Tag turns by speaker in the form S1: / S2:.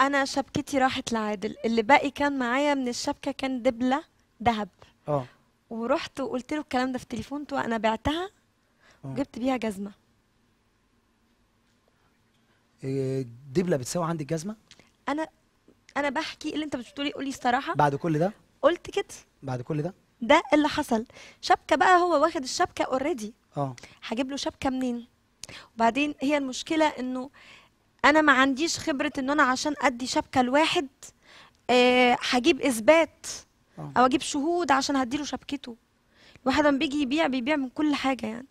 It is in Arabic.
S1: انا شبكتي راحت لعادل اللي باقي كان معايا من الشبكه كان دبله ذهب اه ورحت وقلت له الكلام ده في تليفونته وانا بعتها اه. وجبت بيها جزمه
S2: آه، دبله بتساوي عندك جزمه
S1: انا انا بحكي اللي انت بتقولي قولي الصراحه بعد كل ده قلت كده
S2: بعد
S3: كل ده
S1: ده اللي حصل شبكه بقى هو واخد الشبكه اوريدي اه هجيب له شبكه منين وبعدين هي المشكله انه انا ما عنديش خبره ان انا عشان ادي شبكه لواحد آه هجيب اثبات آه. او اجيب شهود عشان هديله شبكته الواحد لما بيجي يبيع بيبيع من كل حاجه يعني